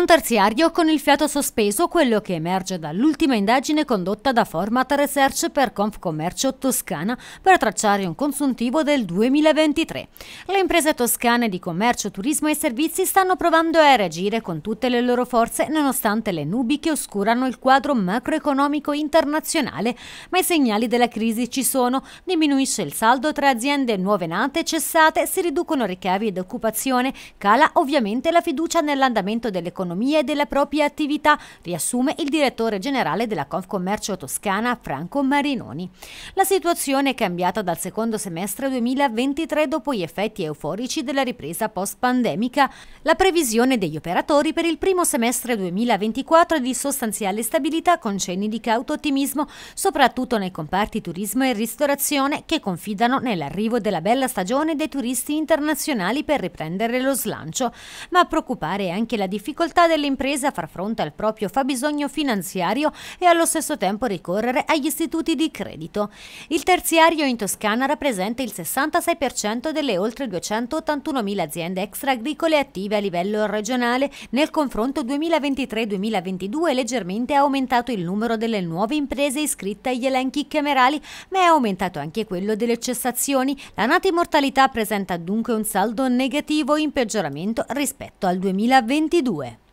un terziario con il fiato sospeso quello che emerge dall'ultima indagine condotta da Format Research per Confcommercio Toscana per tracciare un consuntivo del 2023. Le imprese toscane di commercio, turismo e servizi stanno provando a reagire con tutte le loro forze nonostante le nubi che oscurano il quadro macroeconomico internazionale, ma i segnali della crisi ci sono, diminuisce il saldo tra aziende nuove nate, e cessate, si riducono ricavi ed occupazione, cala ovviamente la fiducia nell'andamento dell'economia economia e della propria attività, riassume il direttore generale della Confcommercio Toscana Franco Marinoni. La situazione è cambiata dal secondo semestre 2023 dopo gli effetti euforici della ripresa post-pandemica. La previsione degli operatori per il primo semestre 2024 è di sostanziale stabilità con cenni di cauto ottimismo, soprattutto nei comparti turismo e ristorazione che confidano nell'arrivo della bella stagione dei turisti internazionali per riprendere lo slancio, ma a preoccupare è anche la difficoltà capacità dell'impresa a far fronte al proprio fabbisogno finanziario e allo stesso tempo ricorrere agli istituti di credito. Il terziario in Toscana rappresenta il 66% delle oltre 281.000 aziende extra agricole attive a livello regionale. Nel confronto 2023-2022 è leggermente aumentato il numero delle nuove imprese iscritte agli elenchi camerali, ma è aumentato anche quello delle cessazioni. La nata mortalità presenta dunque un saldo negativo in peggioramento rispetto al 2022.